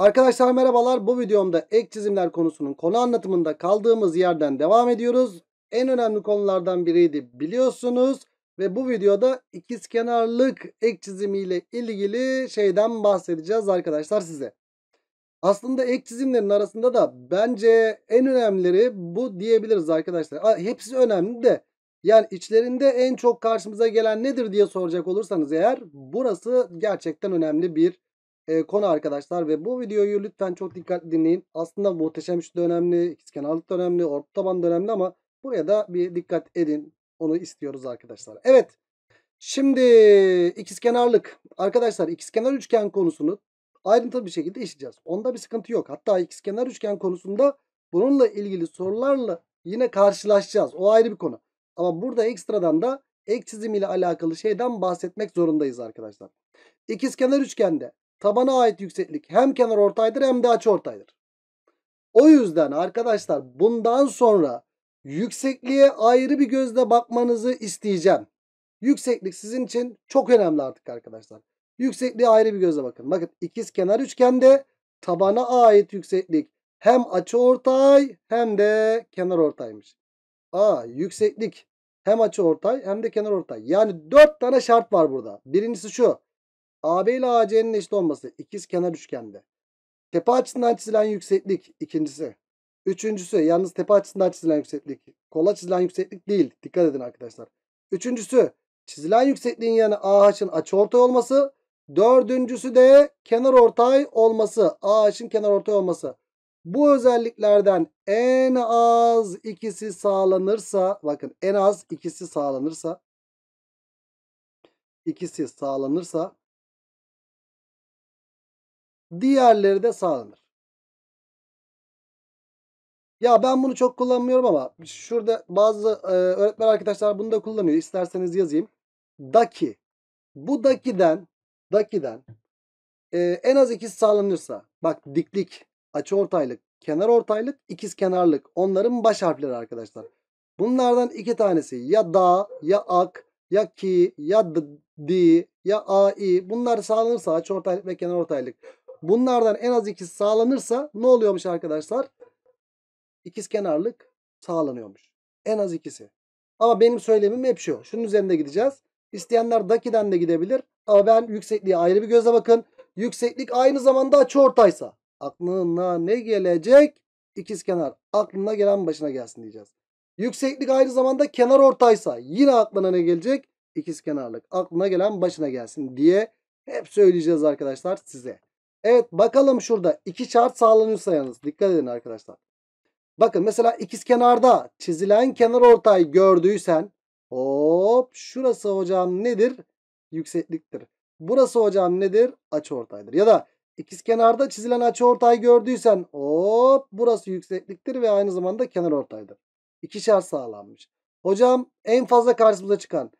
Arkadaşlar merhabalar. Bu videomda ek çizimler konusunun konu anlatımında kaldığımız yerden devam ediyoruz. En önemli konulardan biriydi biliyorsunuz. Ve bu videoda ikizkenarlık ek çizimiyle ilgili şeyden bahsedeceğiz arkadaşlar size. Aslında ek çizimlerin arasında da bence en önemlileri bu diyebiliriz arkadaşlar. Hepsi önemli de yani içlerinde en çok karşımıza gelen nedir diye soracak olursanız eğer burası gerçekten önemli bir e, konu arkadaşlar ve bu videoyu lütfen çok dikkatli dinleyin. Aslında muhteşem üçlü önemli, ikizkenarlık da önemli, orta taban da önemli ama buraya da bir dikkat edin. Onu istiyoruz arkadaşlar. Evet. Şimdi ikizkenarlık. Arkadaşlar ikizkenar üçgen konusunu ayrıntılı bir şekilde işleyeceğiz. Onda bir sıkıntı yok. Hatta ikizkenar üçgen konusunda bununla ilgili sorularla yine karşılaşacağız. O ayrı bir konu. Ama burada ekstradan da ek çizim ile alakalı şeyden bahsetmek zorundayız arkadaşlar. İkizkenar üçgende tabana ait yükseklik hem kenar ortaydır hem de açı ortaydır. O yüzden arkadaşlar bundan sonra yüksekliğe ayrı bir gözle bakmanızı isteyeceğim. Yükseklik sizin için çok önemli artık arkadaşlar. Yüksekliğe ayrı bir gözle bakın. Bakın ikiz kenar üçgende tabana ait yükseklik hem açı ortay hem de kenar ortaymış. Aa yükseklik hem açı ortay hem de kenar ortay. Yani dört tane şart var burada. Birincisi şu. AB ile AC'nin eşit olması ikiz kenar üçgende. Tepe açısından çizilen yükseklik ikincisi. Üçüncüsü yalnız tepe açısından çizilen yükseklik. Kola çizilen yükseklik değil. Dikkat edin arkadaşlar. Üçüncüsü çizilen yüksekliğin yanı AH'ın açıortay olması. Dördüncüsü de kenar ortay olması. AH'ın kenar ortay olması. Bu özelliklerden en az ikisi sağlanırsa bakın en az ikisi sağlanırsa ikisi sağlanırsa Diğerleri de sağlanır. Ya ben bunu çok kullanmıyorum ama şurada bazı e, öğretmen arkadaşlar bunu da kullanıyor. İsterseniz yazayım. Daki. Bu dakiden dakiden e, en az ikisi sağlanırsa bak diklik, açı ortaylık, kenar ortaylık, ikiz kenarlık onların baş harfleri arkadaşlar. Bunlardan iki tanesi ya da ya ak ya ki ya di ya ai bunlar sağlanırsa açı ortaylık ve kenar ortaylık. Bunlardan en az ikisi sağlanırsa ne oluyormuş arkadaşlar? İkiz kenarlık sağlanıyormuş. En az ikisi. Ama benim söylemim hep şu. Şunun üzerinde gideceğiz. İsteyenler dakiden de gidebilir. Ama ben yüksekliğe ayrı bir göze bakın. Yükseklik aynı zamanda açı ortaysa. Aklına ne gelecek? İkiz kenar. Aklına gelen başına gelsin diyeceğiz. Yükseklik aynı zamanda kenar ortaysa. Yine aklına ne gelecek? İkiz kenarlık. Aklına gelen başına gelsin diye hep söyleyeceğiz arkadaşlar size. Evet bakalım şurada iki şart sağlanıyorsa yalnız dikkat edin arkadaşlar. Bakın mesela ikiz kenarda çizilen kenar ortayı gördüysen hop şurası hocam nedir? Yüksekliktir. Burası hocam nedir? Açı ortaydır. Ya da ikiz kenarda çizilen açı ortay gördüysen hop burası yüksekliktir ve aynı zamanda kenar ortaydır. İki şart sağlanmış. Hocam en fazla karşımıza çıkan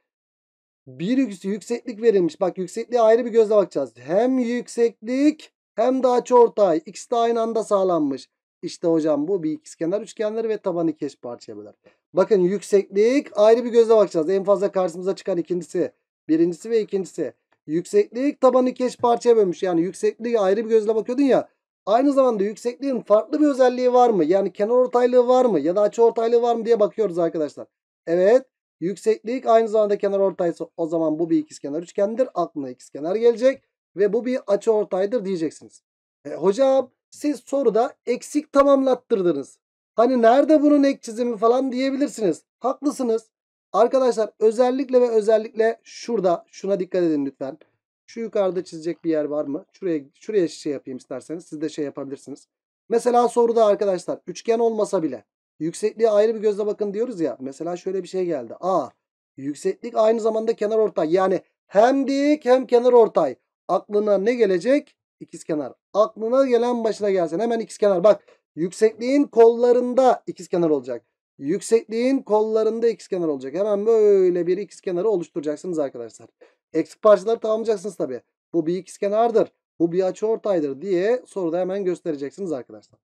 bir yükseklik verilmiş. Bak yüksekliğe ayrı bir gözle bakacağız. Hem yükseklik hem de açı ortay. İkisi de aynı anda sağlanmış. İşte hocam bu bir ikizkenar üçgenleri ve taban ikiş parçaya böler. Bakın yükseklik ayrı bir gözle bakacağız. En fazla karşımıza çıkan ikincisi. Birincisi ve ikincisi. Yükseklik taban ikiş parçaya bölmüş. Yani yüksekliği ayrı bir gözle bakıyordun ya. Aynı zamanda yüksekliğin farklı bir özelliği var mı? Yani kenar ortaylığı var mı? Ya da açı ortaylığı var mı diye bakıyoruz arkadaşlar. Evet. Yükseklik aynı zamanda kenar ortaysa o zaman bu bir ikizkenar üçgendir. Aklına ikizkenar gelecek ve bu bir açı ortaydır diyeceksiniz. E, hocam siz soruda eksik tamamlattırdınız. Hani nerede bunun ek çizimi falan diyebilirsiniz. Haklısınız. Arkadaşlar özellikle ve özellikle şurada şuna dikkat edin lütfen. Şu yukarıda çizecek bir yer var mı? Şuraya şuraya şey yapayım isterseniz. Siz de şey yapabilirsiniz. Mesela soruda arkadaşlar üçgen olmasa bile Yüksekliğe ayrı bir gözle bakın diyoruz ya. Mesela şöyle bir şey geldi. A. Yükseklik aynı zamanda kenar ortay. Yani hem dik hem kenar ortay. Aklına ne gelecek? İkiz kenar. Aklına gelen başına gelsin. Hemen ikiz kenar. Bak yüksekliğin kollarında ikiz kenar olacak. Yüksekliğin kollarında ikiz kenar olacak. Hemen böyle bir ikiz kenarı oluşturacaksınız arkadaşlar. Eksik parçaları tamamlayacaksınız tabi. Bu bir ikiz kenardır. Bu bir açı ortaydır diye soruda hemen göstereceksiniz arkadaşlar.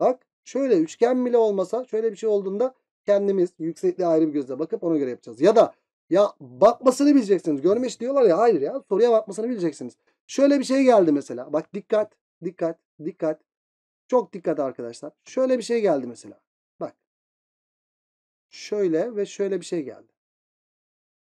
Bak Şöyle üçgen bile olmasa şöyle bir şey olduğunda kendimiz yüksekliğe ayrı bir gözle bakıp ona göre yapacağız. Ya da ya bakmasını bileceksiniz. Görmüş diyorlar ya hayır ya soruya bakmasını bileceksiniz. Şöyle bir şey geldi mesela. Bak dikkat dikkat dikkat. Çok dikkat arkadaşlar. Şöyle bir şey geldi mesela. Bak. Şöyle ve şöyle bir şey geldi.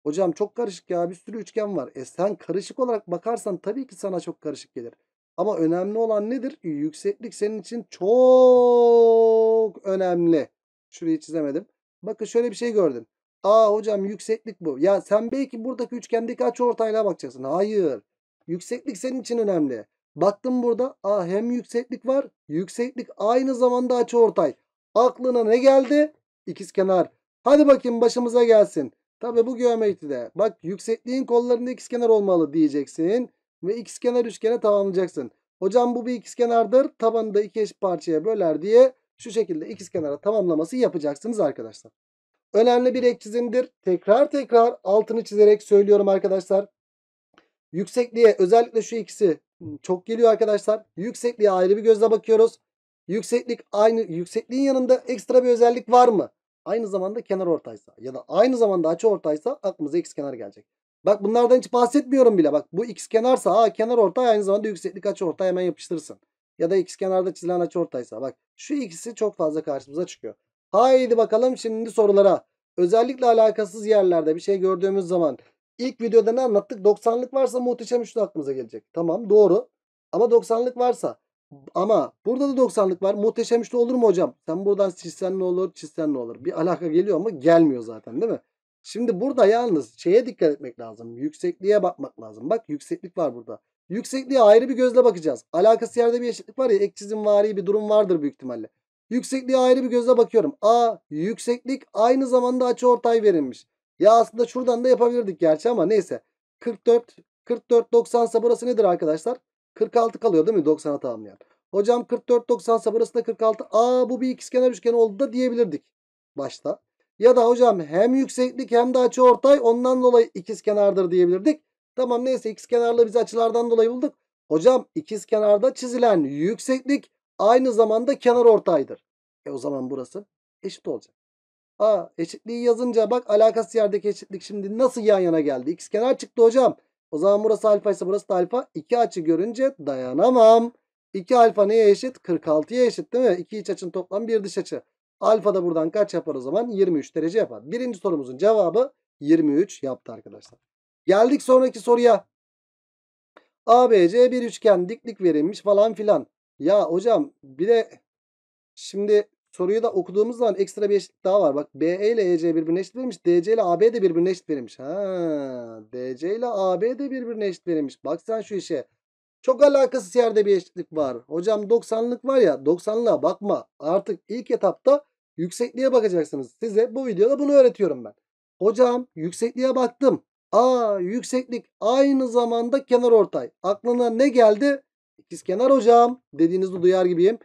Hocam çok karışık ya bir sürü üçgen var. E sen karışık olarak bakarsan tabii ki sana çok karışık gelir. Ama önemli olan nedir? Yükseklik senin için çok önemli. Şurayı çizemedim. Bakın şöyle bir şey gördün. Aa hocam yükseklik bu. Ya sen belki buradaki üçgendeki açı ortaylığa bakacaksın. Hayır. Yükseklik senin için önemli. Baktım burada. Aa hem yükseklik var. Yükseklik aynı zamanda açı ortay. Aklına ne geldi? İkiz kenar. Hadi bakayım başımıza gelsin. Tabii bu geometride. Bak yüksekliğin kollarında ikiz kenar olmalı diyeceksin ve x kenar üçgene tamamlayacaksın. Hocam bu bir x kenardır, Tabanı da iki eşit parçaya böler diye şu şekilde x kenara tamamlaması yapacaksınız arkadaşlar. Önemli bir ek çizimdir. Tekrar tekrar altını çizerek söylüyorum arkadaşlar. Yüksekliğe özellikle şu ikisi hmm, çok geliyor arkadaşlar. Yüksekliğe ayrı bir gözle bakıyoruz. Yükseklik aynı yüksekliğin yanında ekstra bir özellik var mı? Aynı zamanda kenar ortaysa ya da aynı zamanda açı ortaysa aklımıza x kenar gelecek. Bak bunlardan hiç bahsetmiyorum bile. Bak bu x kenarsa a kenar ortay aynı zamanda yükseklik açı ortay hemen yapıştırırsın. Ya da x kenarda çizilen açı ortaysa. Bak şu ikisi çok fazla karşımıza çıkıyor. Haydi bakalım şimdi sorulara. Özellikle alakasız yerlerde bir şey gördüğümüz zaman ilk videoda ne anlattık? 90'lık varsa muhteşem üçlü aklımıza gelecek. Tamam doğru. Ama 90'lık varsa ama burada da 90'lık var. Muhteşem üçlü olur mu hocam? Sen buradan çizsen ne olur, çizsen ne olur? Bir alaka geliyor mu? Gelmiyor zaten değil mi? Şimdi burada yalnız şeye dikkat etmek lazım. Yüksekliğe bakmak lazım. Bak yükseklik var burada. Yüksekliğe ayrı bir gözle bakacağız. Alakası yerde bir eşitlik var ya ek çizim vari bir durum vardır büyük ihtimalle. Yüksekliğe ayrı bir gözle bakıyorum. A yükseklik aynı zamanda açı ortay verilmiş. Ya aslında şuradan da yapabilirdik gerçi ama neyse. 44 44 90 ise burası nedir arkadaşlar? 46 kalıyor değil mi 90'a tamamlayan? Hocam 44 90 ise burası da 46. A bu bir ikizkenar üçgen oldu da diyebilirdik başta. Ya da hocam hem yükseklik hem de açı ortay ondan dolayı ikiz kenardır diyebilirdik. Tamam neyse ikiz kenarlı biz açılardan dolayı bulduk. Hocam ikiz kenarda çizilen yükseklik aynı zamanda kenar ortaydır. E o zaman burası eşit olacak. Aa eşitliği yazınca bak alakasız yerdeki eşitlik şimdi nasıl yan yana geldi? İkiz kenar çıktı hocam. O zaman burası alfa ise burası da alfa. İki açı görünce dayanamam. İki alfa neye eşit? 46'ya eşit değil mi? İki iç açın toplam bir dış açı. Alfa da buradan kaç yapar o zaman? 23 derece yapar. Birinci sorumuzun cevabı 23 yaptı arkadaşlar. Geldik sonraki soruya. ABC bir üçgen diklik verilmiş falan filan. Ya hocam bir de şimdi soruyu da okuduğumuz zaman ekstra bir eşitlik daha var. Bak BE ile EC birbirine eşit verilmiş. DC ile AB de birbirine eşit verilmiş. Ha, DC ile AB de birbirine eşit verilmiş. Bak sen şu işe. Çok alakasız yerde bir eşitlik var. Hocam 90'lık var ya 90'lığa bakma. Artık ilk etapta yüksekliğe bakacaksınız. Size bu videoda bunu öğretiyorum ben. Hocam yüksekliğe baktım. Aa yükseklik aynı zamanda kenar ortay. Aklına ne geldi? İkiz kenar hocam dediğinizi duyar gibiyim.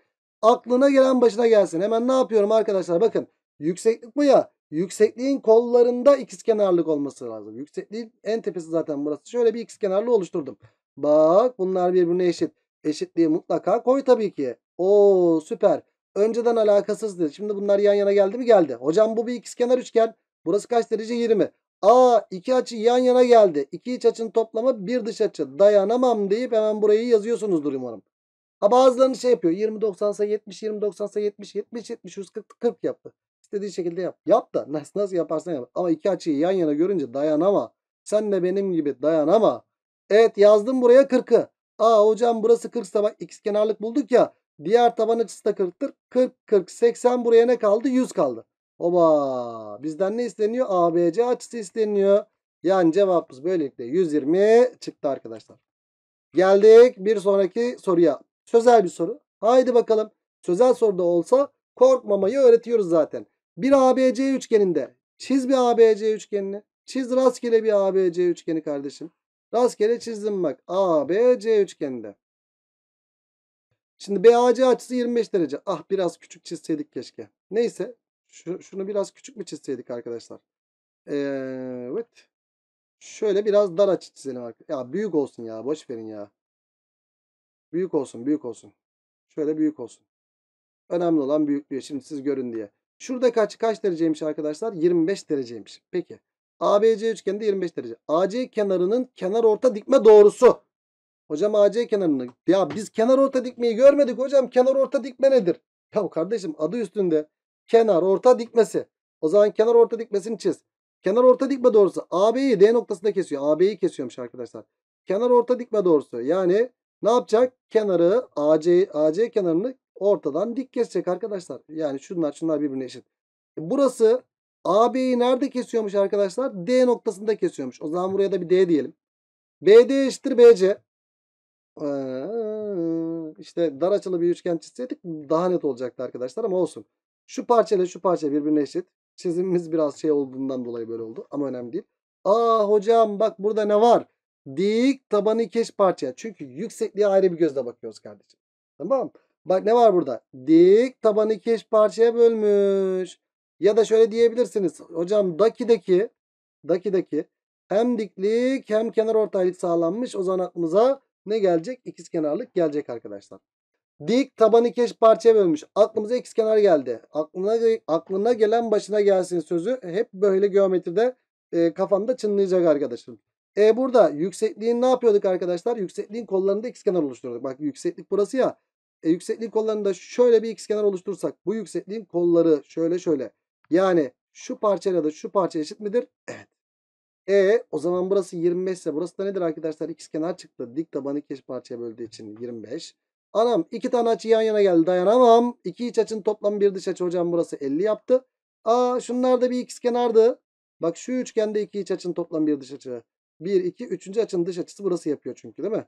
Aklına gelen başına gelsin. Hemen ne yapıyorum arkadaşlar bakın. Yükseklik bu ya. Yüksekliğin kollarında ikiz kenarlık olması lazım. Yüksekliğin en tepesi zaten burası. Şöyle bir ikiz kenarlı oluşturdum. Bak bunlar birbirine eşit. Eşitliği mutlaka koy tabii ki. Oo süper. Önceden alakasızdı. Şimdi bunlar yan yana geldi mi? Geldi. Hocam bu bir ikizkenar üçgen. Burası kaç derece? 20. Aa iki açı yan yana geldi. İki iç açının toplamı bir dış açı. Dayanamam deyip hemen burayı yazıyorsunuzdur umarım. Ha bazılarını şey yapıyor. 20 90 70, 20 90 70, 70 70 140 40 yaptı. İstediği şekilde yap. Yap da nasıl nasıl yaparsan yap. Ama iki açıyı yan yana görünce dayanama. Sen de benim gibi dayanama. Evet yazdım buraya 40'ı. Aa hocam burası 40 bak x kenarlık bulduk ya. Diğer taban açısı da 40'tır. 40, 40, 80 buraya ne kaldı? 100 kaldı. Oba bizden ne isteniyor? ABC açısı isteniyor. Yani cevabımız böylelikle 120 çıktı arkadaşlar. Geldik bir sonraki soruya. Sözel bir soru. Haydi bakalım. Sözel soruda olsa korkmamayı öğretiyoruz zaten. Bir ABC üçgeninde çiz bir ABC üçgenini. Çiz rastgele bir ABC üçgeni kardeşim. Rastgele çizdim bak. A B C üçgeninde. Şimdi BAC açısı 25 derece. Ah biraz küçük çizseydik keşke. Neyse. Şu, şunu biraz küçük mü çizseydik arkadaşlar? Evet. Şöyle biraz dar açı çizelim. Ya büyük olsun ya. Boş verin ya. Büyük olsun. Büyük olsun. Şöyle büyük olsun. Önemli olan büyüklüğü. Şimdi siz görün diye. Şurada kaç kaç dereceymiş arkadaşlar? 25 dereceymiş. Peki. ABC üçgeni 25 derece. AC kenarının kenar orta dikme doğrusu. Hocam AC kenarını. Ya biz kenar orta dikmeyi görmedik hocam. Kenar orta dikme nedir? Ya kardeşim adı üstünde. Kenar orta dikmesi. O zaman kenar orta dikmesini çiz. Kenar orta dikme doğrusu AB'yi D noktasında kesiyor. AB'yi kesiyormuş arkadaşlar. Kenar orta dikme doğrusu. Yani ne yapacak? Kenarı AC, AC kenarını ortadan dik kesecek arkadaşlar. Yani şunlar şunlar birbirine eşit. Burası AB'yi nerede kesiyormuş arkadaşlar? D noktasında kesiyormuş. O zaman buraya da bir D diyelim. BD eşittir BC. Ee, işte dar açılı bir üçgen çizseydik daha net olacaktı arkadaşlar ama olsun. Şu parça şu parça birbirine eşit. Çizimimiz biraz şey olduğundan dolayı böyle oldu ama önemli değil. Aa hocam bak burada ne var? Dik tabanı keş parçaya. Çünkü yüksekliğe ayrı bir gözle bakıyoruz kardeşim. Tamam Bak ne var burada? Dik tabanı keş parçaya bölmüş. Ya da şöyle diyebilirsiniz. Hocam dakideki dakideki hem diklik hem kenar ortaylık sağlanmış. O zaman aklımıza ne gelecek? İkiz kenarlık gelecek arkadaşlar. Dik tabanı iki parçaya bölmüş. Aklımıza ikiz kenar geldi. Aklına, aklına gelen başına gelsin sözü. Hep böyle geometride e, kafanda çınlayacak arkadaşım. E burada yüksekliğin ne yapıyorduk arkadaşlar? Yüksekliğin kollarında ikizkenar oluşturduk. Bak yükseklik burası ya. E, yüksekliğin kollarında şöyle bir ikizkenar oluştursak bu yüksekliğin kolları şöyle şöyle yani şu parçayla da şu parça eşit midir? Evet. E o zaman burası 25 ise burası da nedir arkadaşlar? İkiz kenar çıktı. Dik tabanı iki eş parçaya böldüğü için 25. Anam iki tane açı yan yana geldi. Dayanamam. İki iç açın toplam bir dış açı hocam burası 50 yaptı. Aa şunlar da bir ikiz kenardı. Bak şu üçgende iki iç açın toplam bir dış açı. 1, 2, 3. açının dış açısı burası yapıyor çünkü değil mi?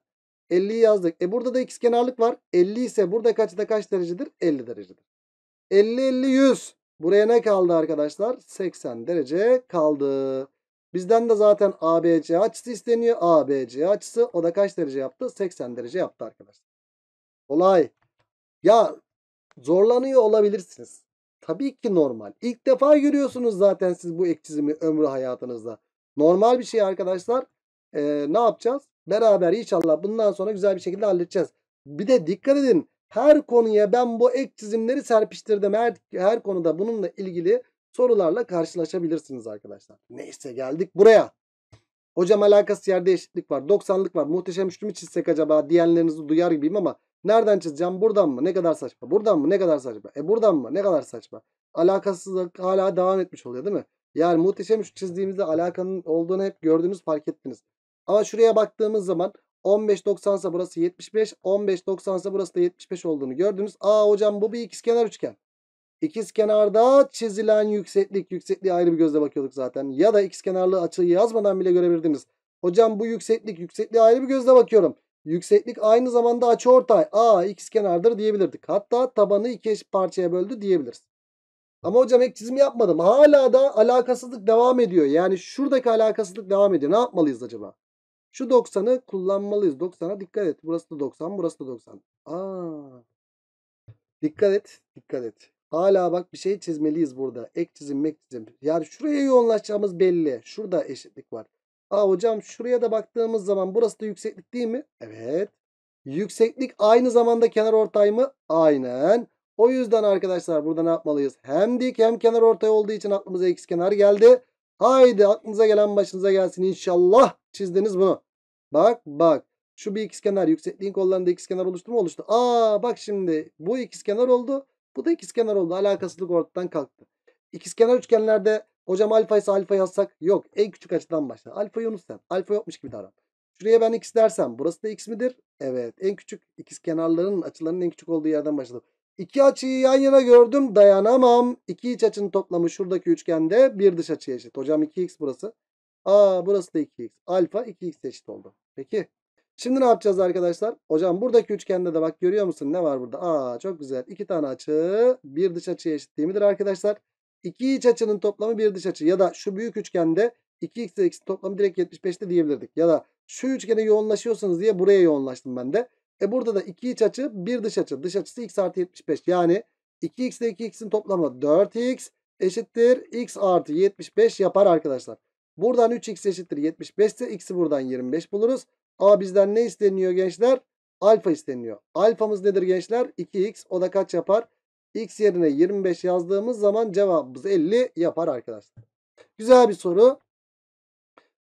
50'yi yazdık. E burada da ikiz kenarlık var. 50 ise burada kaçta kaç derecedir? 50 derecedir. 50, 50, 100. Buraya ne kaldı arkadaşlar? 80 derece kaldı. Bizden de zaten ABC açısı isteniyor. ABC açısı o da kaç derece yaptı? 80 derece yaptı arkadaşlar. Olay. Ya zorlanıyor olabilirsiniz. Tabii ki normal. İlk defa görüyorsunuz zaten siz bu ekçizimi ömrü hayatınızda. Normal bir şey arkadaşlar. Ee, ne yapacağız? Beraber inşallah bundan sonra güzel bir şekilde halledeceğiz. Bir de dikkat edin. Her konuya ben bu ek çizimleri serpiştirdim. Her, her konuda bununla ilgili sorularla karşılaşabilirsiniz arkadaşlar. Neyse geldik buraya. Hocam alakası yerde eşitlik var. 90'lık var. Muhteşem üçlü mü çizsek acaba diyenlerinizi duyar gibiyim ama nereden çizeceğim? Buradan mı? Ne kadar saçma. Buradan mı? Ne kadar saçma. E buradan mı? Ne kadar saçma. Alakasızlık hala devam etmiş oluyor değil mi? Yani muhteşem üçlü çizdiğimizde alakanın olduğunu hep gördünüz fark ettiniz. Ama şuraya baktığımız zaman 15.90 ise burası 75. 15.90 ise burası da 75 olduğunu gördünüz. Aa hocam bu bir ikizkenar üçgen. İkizkenarda çizilen yükseklik. Yüksekliğe ayrı bir gözle bakıyorduk zaten. Ya da ikizkenarlı açıyı yazmadan bile görebildiğimiz. Hocam bu yükseklik. Yüksekliğe ayrı bir gözle bakıyorum. Yükseklik aynı zamanda açı ortay. Aa ikizkenardır diyebilirdik. Hatta tabanı iki eşit parçaya böldü diyebiliriz. Ama hocam ek çizim yapmadım. Hala da alakasızlık devam ediyor. Yani şuradaki alakasızlık devam ediyor. Ne yapmalıyız acaba? Şu 90'ı kullanmalıyız. 90'a dikkat et. Burası da 90, burası da 90. Aa. Dikkat et, dikkat et. Hala bak bir şey çizmeliyiz burada. Ek çizim, ek çizim. Yani şuraya yoğunlaşacağımız belli. Şurada eşitlik var. Aa hocam şuraya da baktığımız zaman burası da yükseklik değil mi? Evet. Yükseklik aynı zamanda kenar ortay mı? Aynen. O yüzden arkadaşlar burada ne yapmalıyız? Hem dik hem kenar ortay olduğu için aklımıza x kenar geldi. Haydi aklınıza gelen başınıza gelsin inşallah. Çizdiniz bunu. Bak bak. Şu bir ikizkenar yüksekliğin kollarında ikizkenar oluştu mu oluştu. Aa bak şimdi bu ikizkenar oldu. Bu da ikizkenar oldu. Alakasızlık ortadan kalktı. İkizkenar üçgenlerde hocam alfa ise alfa yazsak yok. En küçük açıdan başla. alfa'yı Yunus sen. Alfa yokmuş gibi davran. Şuraya ben x dersem burası da x midir? Evet. En küçük ikizkenarların açılarının en küçük olduğu yerden başladım. İki açıyı yan yana gördüm dayanamam. İki iç açının toplamı şuradaki üçgende bir dış açıya eşit. Hocam 2x burası. Aa burası da 2x. Alfa 2x eşit oldu. Peki. Şimdi ne yapacağız arkadaşlar? Hocam buradaki üçgende de bak görüyor musun ne var burada? Aa çok güzel. İki tane açı bir dış açıya eşit değil midir arkadaşlar? İki iç açının toplamı bir dış açı. Ya da şu büyük üçgende 2x ile x'in toplamı direkt 75'te diyebilirdik. Ya da şu üçgene yoğunlaşıyorsunuz diye buraya yoğunlaştım ben de. E burada da 2 iç açı 1 dış açı. Dış açısı x artı 75. Yani 2x ile 2x'in toplamı 4x eşittir x artı 75 yapar arkadaşlar. Buradan 3x eşittir 75 ise x'i buradan 25 buluruz. A bizden ne isteniyor gençler? Alfa isteniyor. Alfamız nedir gençler? 2x o da kaç yapar? x yerine 25 yazdığımız zaman cevabımız 50 yapar arkadaşlar. Güzel bir soru.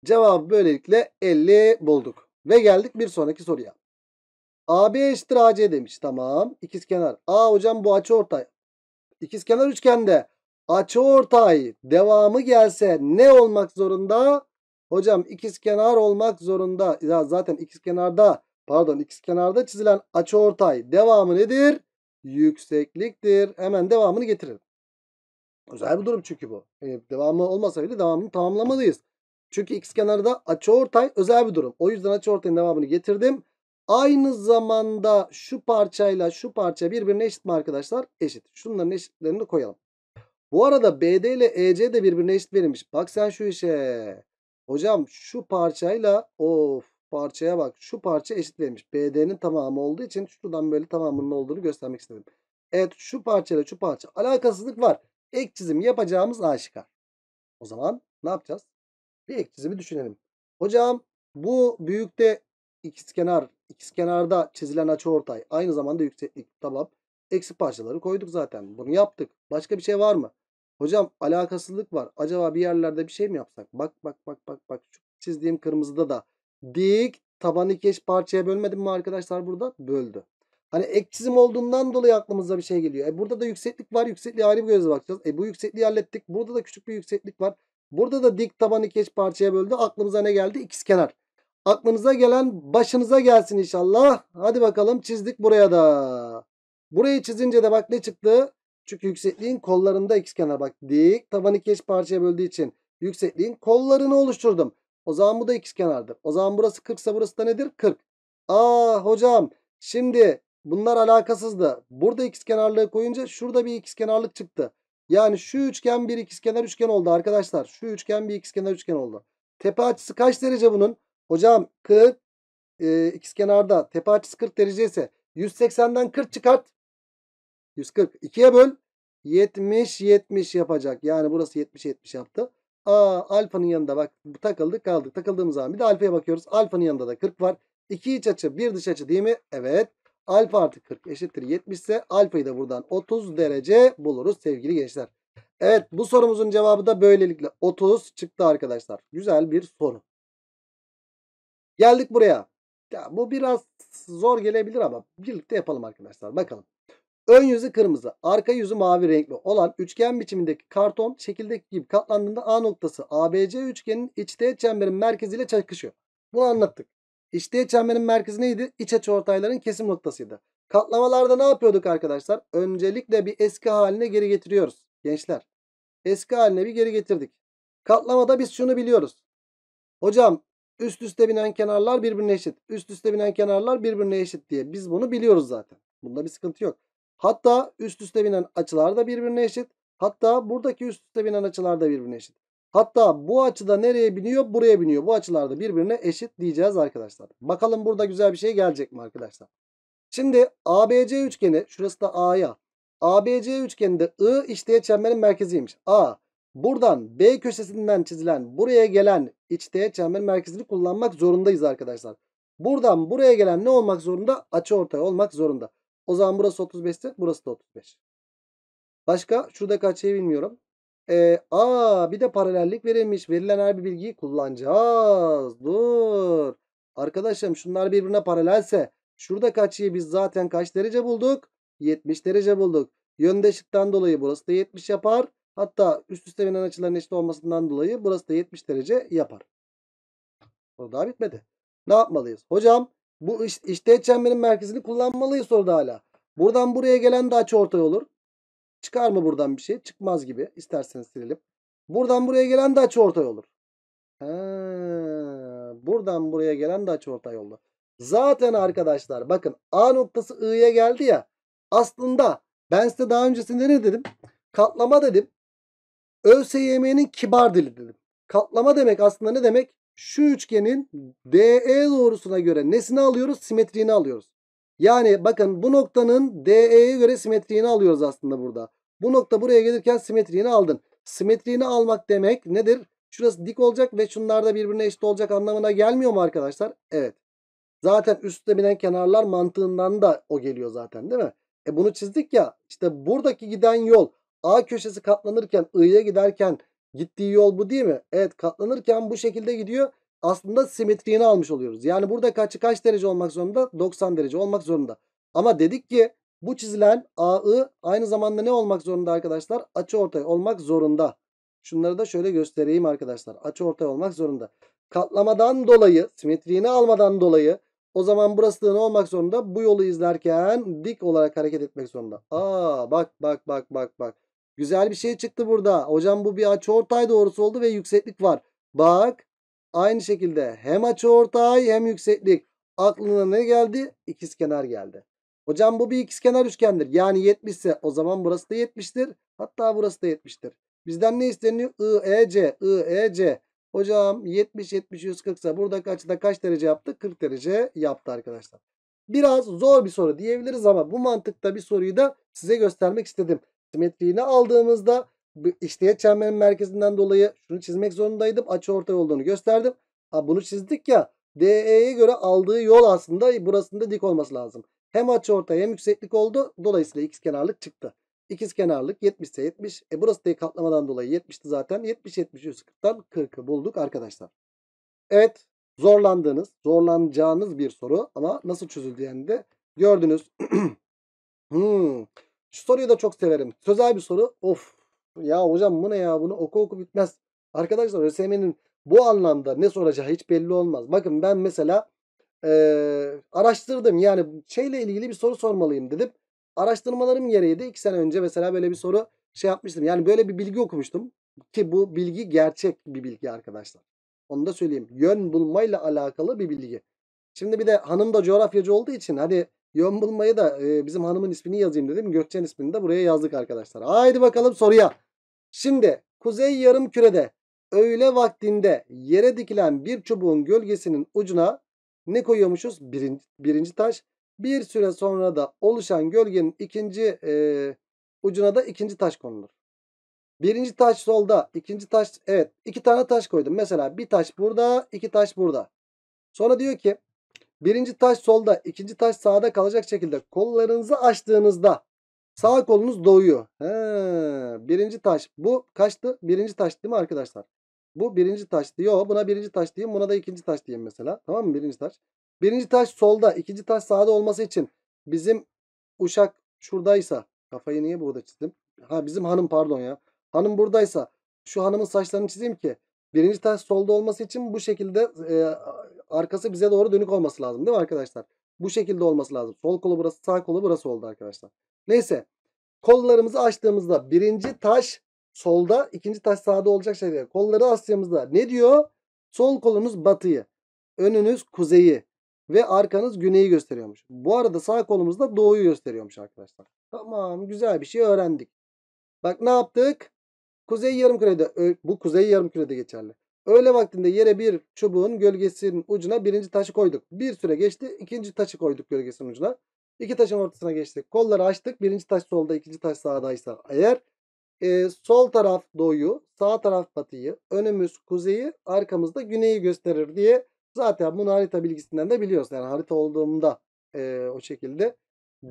Cevabı böylelikle 50 bulduk. Ve geldik bir sonraki soruya. AB eşittir AC demiş. Tamam. İkiz kenar. Aa hocam bu açı ortay. İkiz kenar üçgende açı ortay devamı gelse ne olmak zorunda? Hocam ikiz kenar olmak zorunda. Ya zaten ikiz kenarda pardon ikiz kenarda çizilen açı ortay devamı nedir? Yüksekliktir. Hemen devamını getirin. Özel bir durum çünkü bu. E, devamı olmasa bile devamını tamamlamalıyız. Çünkü ikiz kenarda açı ortay özel bir durum. O yüzden açı ortayın devamını getirdim. Aynı zamanda şu parçayla şu parça birbirine eşit mi arkadaşlar? Eşit. Şunların eşitlerini koyalım. Bu arada BD ile EC de birbirine eşit verilmiş. Bak sen şu işe. Hocam şu parçayla of parçaya bak. Şu parça eşit verilmiş. BD'nin tamamı olduğu için şuradan böyle tamamının olduğunu göstermek istedim. Evet şu parçayla şu parça alakasızlık var. Ek çizim yapacağımız aşikar. O zaman ne yapacağız? Bir ek çizimi düşünelim. Hocam bu büyükte ikizkenar, ikizkenarda çizilen açıortay aynı zamanda yükseklik. Tamam. Eksi parçaları koyduk zaten. Bunu yaptık. Başka bir şey var mı? Hocam alakasızlık var. Acaba bir yerlerde bir şey mi yapsak? Bak bak bak bak bak. Şu çizdiğim kırmızıda da dik tabanı iki eş parçaya bölmedim mi arkadaşlar burada? Böldü. Hani ek çizim olduğundan dolayı aklımıza bir şey geliyor. E burada da yükseklik var. Yüksekliğe ayrı bir gözle bakacağız. E bu yüksekliği hallettik. Burada da küçük bir yükseklik var. Burada da dik tabanı iki eş parçaya böldü. Aklımıza ne geldi? İkizkenar. Aklınıza gelen başınıza gelsin inşallah. Hadi bakalım çizdik buraya da. Burayı çizince de bak ne çıktı? Çünkü yüksekliğin kollarında ikizkenar bak dik tabanı iki eş parçaya böldüğü için yüksekliğin kollarını oluşturdum. O zaman bu da ikizkenardır. O zaman burası 40 ise burası da nedir? 40. Aa ah hocam şimdi bunlar alakasızdı. Burada kenarlığı koyunca şurada bir kenarlık çıktı. Yani şu üçgen bir kenar üçgen oldu arkadaşlar. Şu üçgen bir kenar üçgen oldu. Tepe açısı kaç derece bunun? Hocam 40 e, x kenarda tepe açısı 40 derece ise 180'den 40 çıkart. 140. 2'ye böl. 70 70 yapacak. Yani burası 70 70 yaptı. Aa alfanın yanında bak takıldık kaldık. Takıldığımız zaman bir de alfaya bakıyoruz. Alfanın yanında da 40 var. 2 iç açı 1 dış açı değil mi? Evet. Alfa artı 40 eşittir 70 ise alfayı da buradan 30 derece buluruz sevgili gençler. Evet bu sorumuzun cevabı da böylelikle 30 çıktı arkadaşlar. Güzel bir soru. Geldik buraya. Ya bu biraz zor gelebilir ama birlikte yapalım arkadaşlar. Bakalım. Ön yüzü kırmızı, arka yüzü mavi renkli olan üçgen biçimindeki karton şekildeki gibi katlandığında A noktası ABC üçgenin içteğet çemberin merkeziyle çakışıyor. Bunu anlattık. İçteğet çemberin merkezi neydi? İç ortayların kesim noktasıydı. Katlamalarda ne yapıyorduk arkadaşlar? Öncelikle bir eski haline geri getiriyoruz gençler. Eski haline bir geri getirdik. Katlamada biz şunu biliyoruz. Hocam Üst üste binen kenarlar birbirine eşit. Üst üste binen kenarlar birbirine eşit diye. Biz bunu biliyoruz zaten. Bunda bir sıkıntı yok. Hatta üst üste binen açılar da birbirine eşit. Hatta buradaki üst üste binen açılar da birbirine eşit. Hatta bu açıda nereye biniyor? Buraya biniyor. Bu açılar da birbirine eşit diyeceğiz arkadaşlar. Bakalım burada güzel bir şey gelecek mi arkadaşlar? Şimdi ABC üçgeni şurası da A'ya. ABC üçgeninde I işte çemberin merkeziymiş. A buradan B köşesinden çizilen buraya gelen iç çember merkezini kullanmak zorundayız arkadaşlar. Buradan buraya gelen ne olmak zorunda? Açı ortaya olmak zorunda. O zaman burası 35'ti. Burası da 35. Başka? şurada açıyı şey bilmiyorum. Ee, aa bir de paralellik verilmiş. Verilen her bir bilgiyi kullanacağız. Dur. Arkadaşım şunlar birbirine paralelse. Şurada açıyı biz zaten kaç derece bulduk? 70 derece bulduk. Yöndeşikten dolayı burası da 70 yapar. Hatta üst üste binen açıların eşit olmasından dolayı burası da 70 derece yapar. Soru daha bitmedi. Ne yapmalıyız? Hocam bu iş, çemberin merkezini kullanmalıyız soruda hala. Buradan buraya gelen de açı ortay olur. Çıkar mı buradan bir şey? Çıkmaz gibi. İsterseniz silelim. Buradan buraya gelen de açı ortay olur. He, buradan buraya gelen de açı ortay olur. Zaten arkadaşlar bakın A noktası I'ye geldi ya. Aslında ben size daha öncesinde ne dedim? Katlama dedim. ÖSYM'nin kibar dili dedim. Katlama demek aslında ne demek? Şu üçgenin DE doğrusuna göre nesini alıyoruz? Simetriğini alıyoruz. Yani bakın bu noktanın DE'ye göre simetriğini alıyoruz aslında burada. Bu nokta buraya gelirken simetriğini aldın. Simetriğini almak demek nedir? Şurası dik olacak ve şunlar da birbirine eşit olacak anlamına gelmiyor mu arkadaşlar? Evet. Zaten üstte binen kenarlar mantığından da o geliyor zaten değil mi? E bunu çizdik ya. İşte buradaki giden yol A köşesi katlanırken I'ya giderken gittiği yol bu değil mi? Evet katlanırken bu şekilde gidiyor. Aslında simetriğini almış oluyoruz. Yani burada kaçı kaç derece olmak zorunda? 90 derece olmak zorunda. Ama dedik ki bu çizilen AI aynı zamanda ne olmak zorunda arkadaşlar? Açı ortay olmak zorunda. Şunları da şöyle göstereyim arkadaşlar. Açı ortay olmak zorunda. Katlamadan dolayı, simetriğini almadan dolayı o zaman burası da ne olmak zorunda? Bu yolu izlerken dik olarak hareket etmek zorunda. Aa bak bak bak bak bak. Güzel bir şey çıktı burada. Hocam bu bir açı ortay doğrusu oldu ve yükseklik var. Bak aynı şekilde hem açı ortay hem yükseklik. Aklına ne geldi? İkizkenar geldi. Hocam bu bir ikizkenar üçgendir. Yani 70 ise o zaman burası da 70'tir. Hatta burası da 70'tir. Bizden ne isteniyor? I, E, C. I, E, C. Hocam 70, 70, 140 ise burada kaçta kaç derece yaptı? 40 derece yaptı arkadaşlar. Biraz zor bir soru diyebiliriz ama bu mantıkta bir soruyu da size göstermek istedim simetriğini aldığımızda işleyet çemberin merkezinden dolayı şunu çizmek zorundaydım. Açı ortay olduğunu gösterdim. Ha, bunu çizdik ya. DE'ye göre aldığı yol aslında burasında dik olması lazım. Hem açı ortay hem yükseklik oldu. Dolayısıyla x kenarlık çıktı. İkiz kenarlık 70 ise 70. E burası da katlamadan dolayı 70'ti zaten. 70 70 140'tan 40'ı bulduk arkadaşlar. Evet zorlandığınız, zorlanacağınız bir soru ama nasıl çözüldüğünü de gördünüz. hmm. Şu soruyu da çok severim. Sözel bir soru. Of ya hocam bu ne ya bunu oku oku bitmez. Arkadaşlar ÖSYM'nin bu anlamda ne soracağı hiç belli olmaz. Bakın ben mesela e, araştırdım yani şeyle ilgili bir soru sormalıyım dedim. Araştırmalarım gereğiydi. iki sene önce mesela böyle bir soru şey yapmıştım. Yani böyle bir bilgi okumuştum ki bu bilgi gerçek bir bilgi arkadaşlar. Onu da söyleyeyim. Yön bulmayla alakalı bir bilgi. Şimdi bir de hanım da coğrafyacı olduğu için hadi. Yön bulmayı da e, bizim hanımın ismini yazayım dedim. Gökçen ismini de buraya yazdık arkadaşlar. Haydi bakalım soruya. Şimdi kuzey yarım kürede öğle vaktinde yere dikilen bir çubuğun gölgesinin ucuna ne koyuyormuşuz? Birinci, birinci taş. Bir süre sonra da oluşan gölgenin ikinci e, ucuna da ikinci taş konulur. Birinci taş solda, ikinci taş evet iki tane taş koydum. Mesela bir taş burada, iki taş burada. Sonra diyor ki Birinci taş solda, ikinci taş sağda kalacak şekilde kollarınızı açtığınızda sağ kolunuz doğuyor. He, birinci taş. Bu kaçtı? Birinci taş değil mi arkadaşlar? Bu birinci taş. Yo buna birinci taş diyeyim. Buna da ikinci taş diyeyim mesela. Tamam mı? Birinci taş. Birinci taş solda. ikinci taş sağda olması için bizim uşak şuradaysa kafayı niye burada çizdim? Ha bizim hanım pardon ya. Hanım buradaysa şu hanımın saçlarını çizeyim ki birinci taş solda olması için bu şekilde e, arkası bize doğru dönük olması lazım değil mi arkadaşlar? Bu şekilde olması lazım. Sol kolu burası sağ kolu burası oldu arkadaşlar. Neyse kollarımızı açtığımızda birinci taş solda ikinci taş sağda olacak şekilde kolları açtığımızda ne diyor? Sol kolunuz batıyı, önünüz kuzeyi ve arkanız güneyi gösteriyormuş. Bu arada sağ kolumuz da doğuyu gösteriyormuş arkadaşlar. Tamam güzel bir şey öğrendik. Bak ne yaptık? Kuzey yarım kürede bu kuzey yarım kürede geçerli. Öğle vaktinde yere bir çubuğun gölgesinin ucuna birinci taşı koyduk. Bir süre geçti. ikinci taşı koyduk gölgesinin ucuna. İki taşın ortasına geçtik. Kolları açtık. Birinci taş solda, ikinci taş sağdaysa eğer e, sol taraf doğuyu, sağ taraf batıyı, önümüz kuzeyi, arkamızda güneyi gösterir diye zaten bunu harita bilgisinden de biliyoruz. Yani harita olduğumda e, o şekilde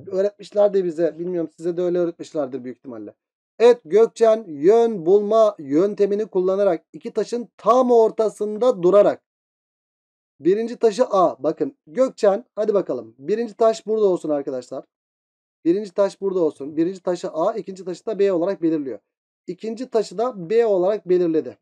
öğretmişler de bize. Bilmiyorum size de öyle öğretmişlerdir büyük ihtimalle. Evet Gökçen yön bulma yöntemini kullanarak iki taşın tam ortasında durarak birinci taşı A. Bakın Gökçen hadi bakalım. Birinci taş burada olsun arkadaşlar. Birinci taş burada olsun. Birinci taşı A, ikinci taşı da B olarak belirliyor. İkinci taşı da B olarak belirledi.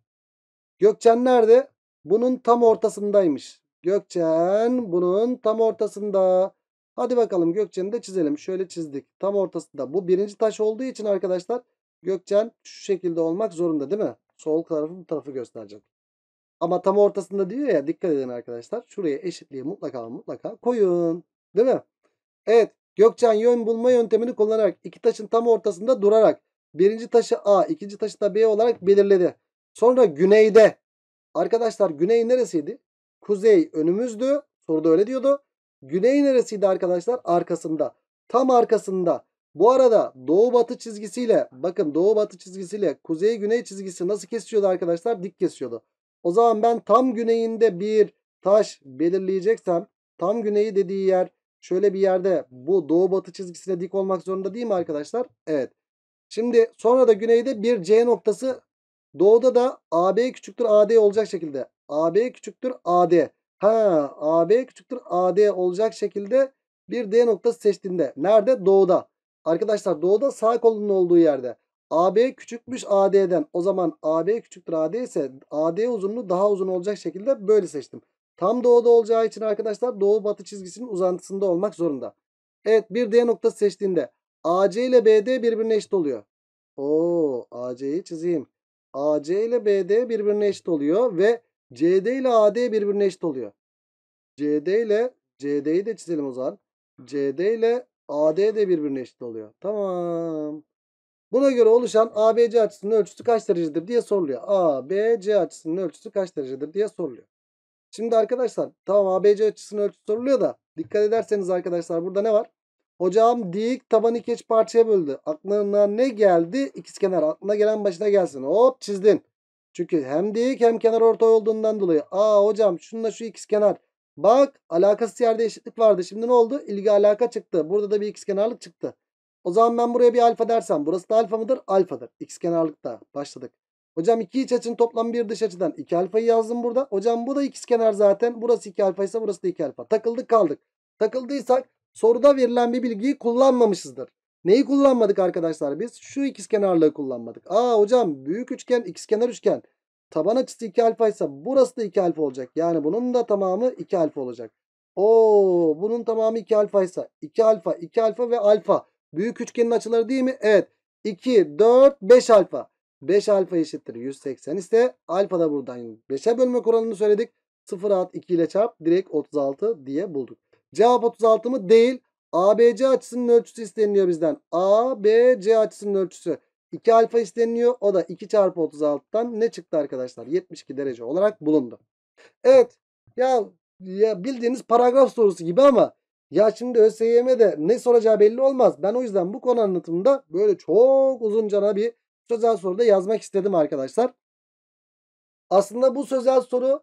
Gökçen nerede? Bunun tam ortasındaymış. Gökçen bunun tam ortasında. Hadi bakalım Gökçen'i de çizelim. Şöyle çizdik. Tam ortasında. Bu birinci taş olduğu için arkadaşlar Gökçen şu şekilde olmak zorunda değil mi? Sol tarafı bu tarafı gösterecek. Ama tam ortasında diyor ya dikkat edin arkadaşlar. Şuraya eşitliği mutlaka mutlaka koyun. Değil mi? Evet. Gökçen yön bulma yöntemini kullanarak iki taşın tam ortasında durarak birinci taşı A, ikinci taşı da B olarak belirledi. Sonra güneyde. Arkadaşlar güney neresiydi? Kuzey önümüzdü. Soruda öyle diyordu. Güney neresiydi arkadaşlar? Arkasında. Tam arkasında. Bu arada doğu batı çizgisiyle bakın doğu batı çizgisiyle kuzey güney çizgisi nasıl kesiyordu arkadaşlar? Dik kesiyordu. O zaman ben tam güneyinde bir taş belirleyeceksem tam güneyi dediği yer şöyle bir yerde bu doğu batı çizgisine dik olmak zorunda değil mi arkadaşlar? Evet. Şimdi sonra da güneyde bir C noktası doğuda da AB küçüktür AD olacak şekilde. AB küçüktür AD. Ha AB küçüktür AD olacak şekilde bir D noktası seçtiğinde. Nerede? Doğuda. Arkadaşlar doğuda sağ kolunun olduğu yerde AB küçükmüş AD'den. O zaman AB küçüktür AD ise AD uzunluğu daha uzun olacak şekilde böyle seçtim. Tam doğuda olacağı için arkadaşlar doğu batı çizgisinin uzantısında olmak zorunda. Evet bir D noktası seçtiğinde AC ile BD birbirine eşit oluyor. Oo AC'yi çizeyim. AC ile BD birbirine eşit oluyor ve CD ile AD birbirine eşit oluyor. CD ile CD'yi de çizelim o zaman. CD ile AD de birbirine eşit oluyor. Tamam. Buna göre oluşan ABC açısının ölçüsü kaç derecedir diye soruluyor. ABC açısının ölçüsü kaç derecedir diye soruluyor. Şimdi arkadaşlar tamam ABC açısının ölçüsü soruluyor da dikkat ederseniz arkadaşlar burada ne var? Hocam dik tabanı iki parçaya böldü. Aklına ne geldi? İkizkenar. Aklına gelen başına gelsin. Hop çizdin. Çünkü hem dik hem kenar ortay olduğundan dolayı. Aa hocam şununla şu ikizkenar Bak alakasız yerde eşitlik vardı. Şimdi ne oldu? İlgi alaka çıktı. Burada da bir x kenarlık çıktı. O zaman ben buraya bir alfa dersem burası da alfa mıdır? Alfadır. x İkizkenarlıkta başladık. Hocam iki iç açının toplam bir dış açıdan. iki alfayı yazdım burada. Hocam bu da x kenar zaten. Burası iki alfa ise burası da 2 alfa. Takıldık kaldık. Takıldıysak soruda verilen bir bilgiyi kullanmamışızdır. Neyi kullanmadık arkadaşlar biz? Şu x kenarlığı kullanmadık. Aa hocam büyük üçgen x kenar üçgen. Taban açısı 2 alfa ise burası da 2 alfa olacak. Yani bunun da tamamı 2 alfa olacak. Oo, bunun tamamı 2 alfa ise 2 alfa, 2 alfa ve alfa. Büyük üçgenin açıları değil mi? Evet. 2, 4, 5 alfa. 5 alfa eşittir 180 ise alfa da buradan 5'e bölmek oranını söyledik. 0 at 2 ile çarp direkt 36 diye bulduk. Cevap 36 mı? Değil. ABC açısının ölçüsü isteniliyor bizden. ABC açısının ölçüsü. 2 alfa isteniliyor. O da 2 çarpı 36'dan ne çıktı arkadaşlar? 72 derece olarak bulundu. Evet. Ya, ya bildiğiniz paragraf sorusu gibi ama ya şimdi ÖSYM'de ne soracağı belli olmaz. Ben o yüzden bu konu anlatımında böyle çok uzuncana bir sözel soruda yazmak istedim arkadaşlar. Aslında bu sözel soru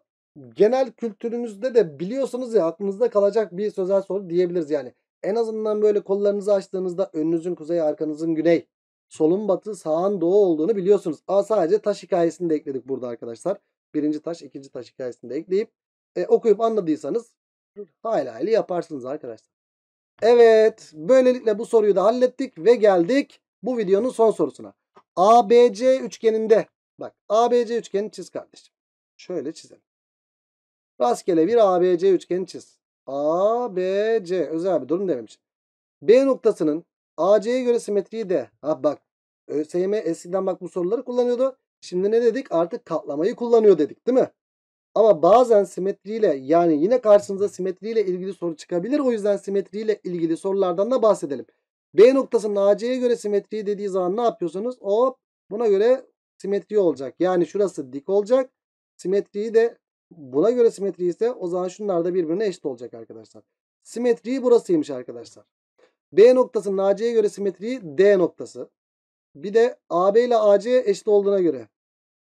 genel kültürünüzde de biliyorsunuz ya aklınızda kalacak bir sözel soru diyebiliriz yani. En azından böyle kollarınızı açtığınızda önünüzün kuzey arkanızın güney solun batı sağın doğu olduğunu biliyorsunuz. Ama sadece taş hikayesini de ekledik burada arkadaşlar. Birinci taş ikinci taş hikayesini de ekleyip e, okuyup anladıysanız hayli hayli yaparsınız arkadaşlar. Evet böylelikle bu soruyu da hallettik ve geldik bu videonun son sorusuna. ABC üçgeninde bak ABC üçgeni çiz kardeşim. Şöyle çizelim. Rastgele bir ABC üçgeni çiz. ABC özel bir durum dememiş. B noktasının AC'ye göre simetriyi de ha bak ÖSYM eskiden bak bu soruları kullanıyordu. Şimdi ne dedik? Artık katlamayı kullanıyor dedik değil mi? Ama bazen simetriyle yani yine karşınıza simetriyle ilgili soru çıkabilir. O yüzden simetriyle ilgili sorulardan da bahsedelim. B noktasının AC'ye göre simetriyi dediği zaman ne yapıyorsunuz? Hop buna göre simetri olacak. Yani şurası dik olacak. Simetriyi de buna göre simetri ise o zaman şunlar da birbirine eşit olacak arkadaşlar. Simetriyi burasıymış arkadaşlar. B noktası AC'ye göre simetriği D noktası. Bir de AB ile AC eşit olduğuna göre.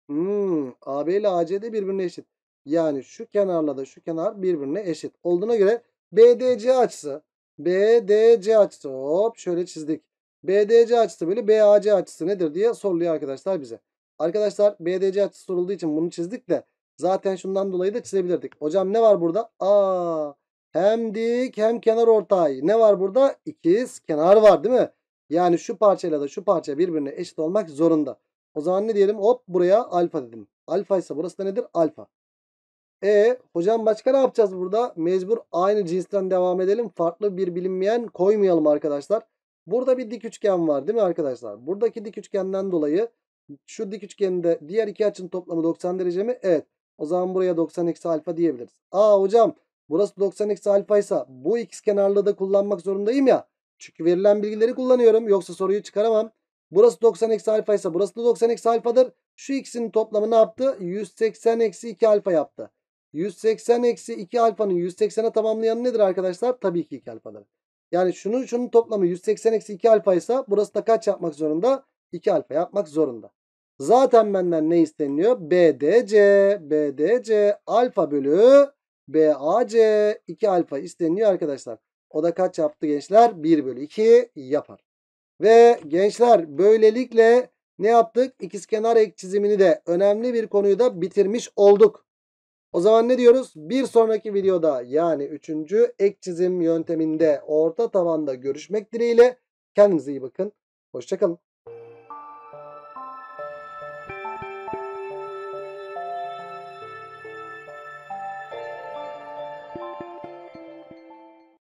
Hmm, AB ile AC de birbirine eşit. Yani şu kenarla da şu kenar birbirine eşit. Olduğuna göre BDC açısı. BDC açısı. Hop şöyle çizdik. BDC açısı böyle BAC açısı nedir diye soruluyor arkadaşlar bize. Arkadaşlar BDC açısı sorulduğu için bunu çizdik de zaten şundan dolayı da çizebilirdik. Hocam ne var burada? Aa hem dik hem kenar ortay. Ne var burada? İkiz kenar var değil mi? Yani şu parçayla da şu parça birbirine eşit olmak zorunda. O zaman ne diyelim? Hop buraya alfa dedim. Alfa ise burası da nedir? Alfa. E hocam başka ne yapacağız burada? Mecbur aynı cinsten devam edelim. Farklı bir bilinmeyen koymayalım arkadaşlar. Burada bir dik üçgen var değil mi arkadaşlar? Buradaki dik üçgenden dolayı şu dik üçgende diğer iki açının toplamı 90 derece mi? Evet. O zaman buraya 90 eksi alfa diyebiliriz. Aa hocam Burası 90 eksi alfa ise bu x kenarlığı da kullanmak zorundayım ya. Çünkü verilen bilgileri kullanıyorum. Yoksa soruyu çıkaramam. Burası 90 eksi alfa ise burası da 90 eksi alfadır. Şu x'in toplamı ne yaptı? 180 eksi 2 alfa yaptı. 180 eksi 2 alfanın 180'e tamamlayanı nedir arkadaşlar? Tabii ki 2 alfadır. Yani şunu şunun toplamı 180 eksi 2 alfa ise burası da kaç yapmak zorunda? 2 alfa yapmak zorunda. Zaten benden ne isteniliyor? BDC, BDC alfa bölü BAC 2 alfa isteniyor arkadaşlar. O da kaç yaptı gençler? 1 bölü 2 yapar. Ve gençler böylelikle ne yaptık? İkizkenar ek çizimini de önemli bir konuyu da bitirmiş olduk. O zaman ne diyoruz? Bir sonraki videoda yani 3. ek çizim yönteminde orta tavanda görüşmek dileğiyle. Kendinize iyi bakın. Hoşçakalın.